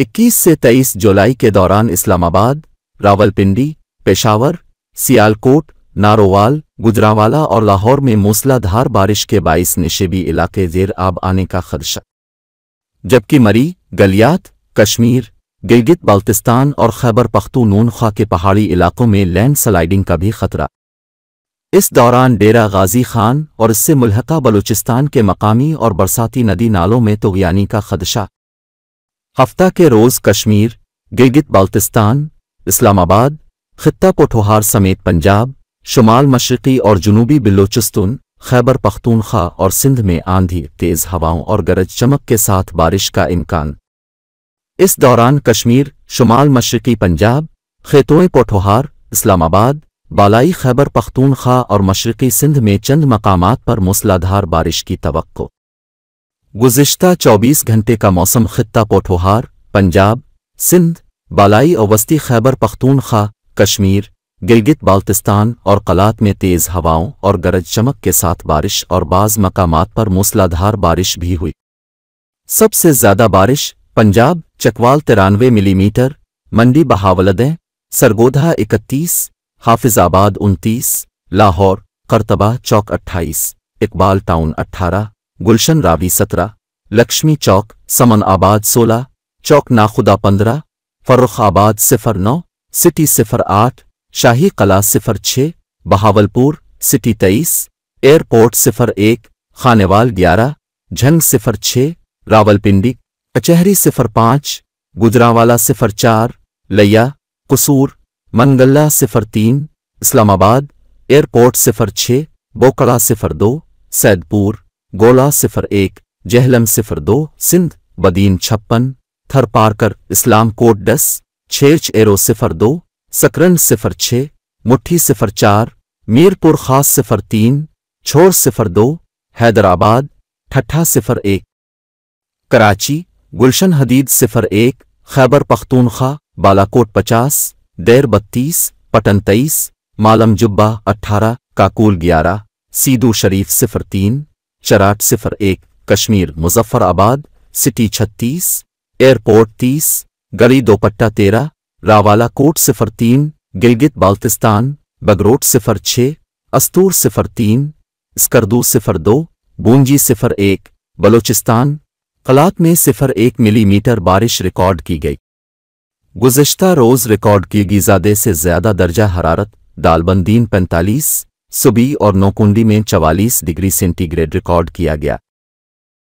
21 से 23 जुलाई के दौरान इस्लामाबाद रावलपिंडी पेशावर सियालकोट नारोवाल गुजरावाला और लाहौर में मूसलाधार बारिश के बाईस निशेबी इलाके जेर आब आने का खदशा जबकि मरी गलियात कश्मीर गिलगित बाल्तिस्तान और खैबर पख्तू पख्तूनख्वा के पहाड़ी इलाकों में लैंड स्लाइडिंग का भी खतरा इस दौरान डेरा गाजी खान और इससे मुलहका बलूचिस्तान के मकामी और बरसाती नदी नालों में तोगयानी का खदशा हफ्ता के रोज कश्मीर गिलगित बाल्तिस्तान इस्लामाबाद खत्ता पोठोहार समेत पंजाब शुमाल मशरकी और जुनूबी बिलोचिस्तुन खैबर पख्तूनख्वा और सिंध में आंधी तेज हवाओं और गरज चमक के साथ बारिश का इम्कान इस दौरान कश्मीर शुमाल मशरकी पंजाब खेतों पोठोहार इस्लामाबाद बालाई खैबर पख्तूनख्वा और मशरकी सिंध में चंद मकामात पर मूसलाधार बारिश की तो गुज्श्ता 24 घंटे का मौसम खत्ता पोठोहार पंजाब सिंध बालाई और वस्ती खैबर पख्तूनख्वा कश्मीर गिलगित बाल्तिस्तान और कलात में तेज़ हवाओं और गरज चमक के साथ बारिश और बाज़ मकाम पर मूसलाधार बारिश भी हुई सबसे ज़्यादा बारिश पंजाब चकवाल तिरानवे मिलीमीटर मंडी बहावलदें सरगोधा इकतीस हाफिजाबाद उनतीस लाहौर करतबा चौक अट्ठाईस इकबाल टाउन अट्ठारह गुलशन रावी सत्रह लक्ष्मी चौक समन आबाद सोलह चौक नाखुदा पंद्रह फर्रुख आबाद सिफर नौ सिटी सिफर आठ शाही कला सिफर छः बहावलपुर सिटी तेईस एयरपोर्ट सिफर एक खानेवाल ग्यारह झंग सिफर छः रावलपिंडी कचहरी सिफर पाँच गुजरावाला सिफर चार लैया कसूर मंगल्ला सिफर तीन इस्लामाबाद एयरपोर्ट सिफर छः बोकड़ा सिफर दो सैदपुर गोला सिफर एक जहलम सिफर दो सिंध बदीन छप्पन थरपारकर इस्लाम कोट दस छेर्च एरो सिफर दो सकरन सिफर छः मुठ्ठी सिफर चार मीरपुर खास सिफर तीन छोर सिफर दो हैदराबाद ठट्ठा सिफर एक कराची गुलशन हदीद सिफर एक खैबर पख्तूनखा बालाकोट पचास देर बत्तीस पटन तेईस मालम जुब्बा अट्ठारह काकुल ग्यारह सीदू शरीफ सिफर तीन चराट सिफर एक कश्मीर मुजफ्फराबाद सिटी छत्तीस एयरपोर्ट तीस गली दोपट्टा तेरह रावाला कोट सिफर तीन गिलगित बाल्तिस्तान बगरोट सिफर छः अस्तूर सिफर तीन स्कर्दू सिफर दो बूंजी सिफर एक बलूचिस्तान कलात में सिफर एक मिलीमीटर बारिश रिकॉर्ड की गई गुजश्ता रोज़ रिकॉर्ड की गई ज़्यादा से ज़्यादा दर्जा हरारत दालबंदीन पैंतालीस सुबी और नौकुंडी में चवालीस डिग्री सेंटीग्रेड रिकॉर्ड किया गया